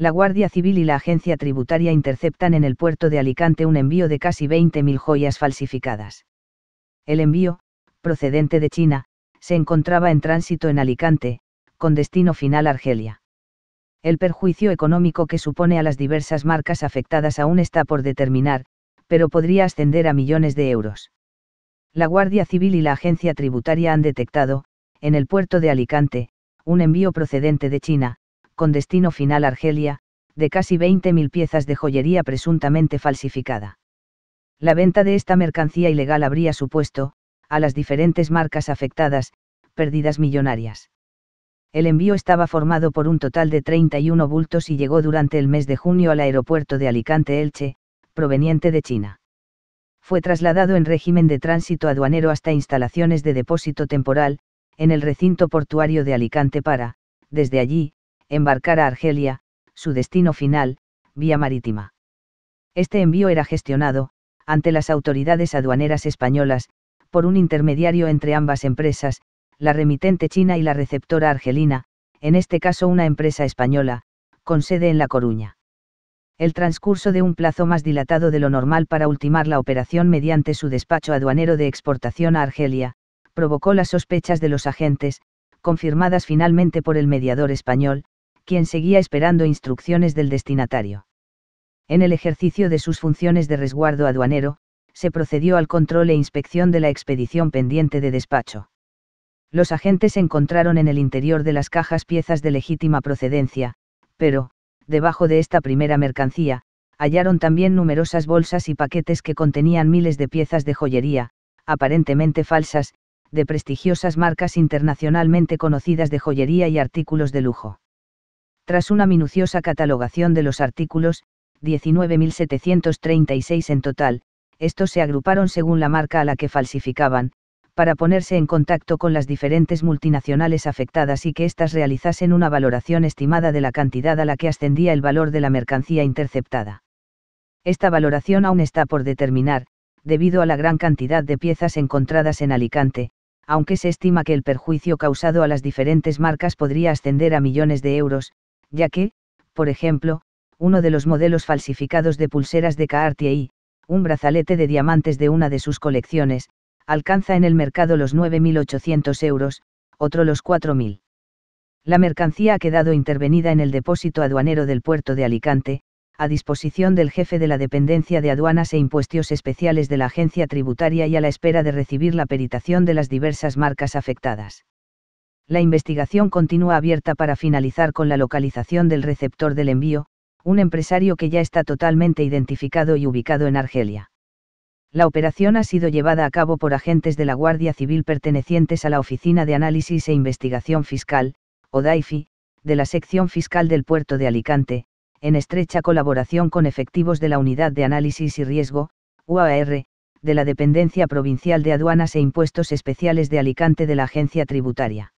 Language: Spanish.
la Guardia Civil y la Agencia Tributaria interceptan en el puerto de Alicante un envío de casi 20.000 joyas falsificadas. El envío, procedente de China, se encontraba en tránsito en Alicante, con destino final Argelia. El perjuicio económico que supone a las diversas marcas afectadas aún está por determinar, pero podría ascender a millones de euros. La Guardia Civil y la Agencia Tributaria han detectado, en el puerto de Alicante, un envío procedente de China, con destino final Argelia, de casi 20.000 piezas de joyería presuntamente falsificada. La venta de esta mercancía ilegal habría supuesto, a las diferentes marcas afectadas, pérdidas millonarias. El envío estaba formado por un total de 31 bultos y llegó durante el mes de junio al aeropuerto de Alicante Elche, proveniente de China. Fue trasladado en régimen de tránsito aduanero hasta instalaciones de depósito temporal, en el recinto portuario de Alicante para, desde allí, embarcar a Argelia, su destino final, vía marítima. Este envío era gestionado, ante las autoridades aduaneras españolas, por un intermediario entre ambas empresas, la remitente china y la receptora argelina, en este caso una empresa española, con sede en La Coruña. El transcurso de un plazo más dilatado de lo normal para ultimar la operación mediante su despacho aduanero de exportación a Argelia, provocó las sospechas de los agentes, confirmadas finalmente por el mediador español, quien seguía esperando instrucciones del destinatario. En el ejercicio de sus funciones de resguardo aduanero, se procedió al control e inspección de la expedición pendiente de despacho. Los agentes encontraron en el interior de las cajas piezas de legítima procedencia, pero, debajo de esta primera mercancía, hallaron también numerosas bolsas y paquetes que contenían miles de piezas de joyería, aparentemente falsas, de prestigiosas marcas internacionalmente conocidas de joyería y artículos de lujo. Tras una minuciosa catalogación de los artículos, 19.736 en total, estos se agruparon según la marca a la que falsificaban, para ponerse en contacto con las diferentes multinacionales afectadas y que éstas realizasen una valoración estimada de la cantidad a la que ascendía el valor de la mercancía interceptada. Esta valoración aún está por determinar, debido a la gran cantidad de piezas encontradas en Alicante, aunque se estima que el perjuicio causado a las diferentes marcas podría ascender a millones de euros, ya que, por ejemplo, uno de los modelos falsificados de pulseras de Cartier y, un brazalete de diamantes de una de sus colecciones, alcanza en el mercado los 9.800 euros, otro los 4.000. La mercancía ha quedado intervenida en el depósito aduanero del puerto de Alicante, a disposición del jefe de la dependencia de aduanas e impuestos especiales de la agencia tributaria y a la espera de recibir la peritación de las diversas marcas afectadas. La investigación continúa abierta para finalizar con la localización del receptor del envío, un empresario que ya está totalmente identificado y ubicado en Argelia. La operación ha sido llevada a cabo por agentes de la Guardia Civil pertenecientes a la Oficina de Análisis e Investigación Fiscal, DAIFI, de la sección fiscal del puerto de Alicante, en estrecha colaboración con efectivos de la Unidad de Análisis y Riesgo, UAR, de la Dependencia Provincial de Aduanas e Impuestos Especiales de Alicante de la Agencia Tributaria.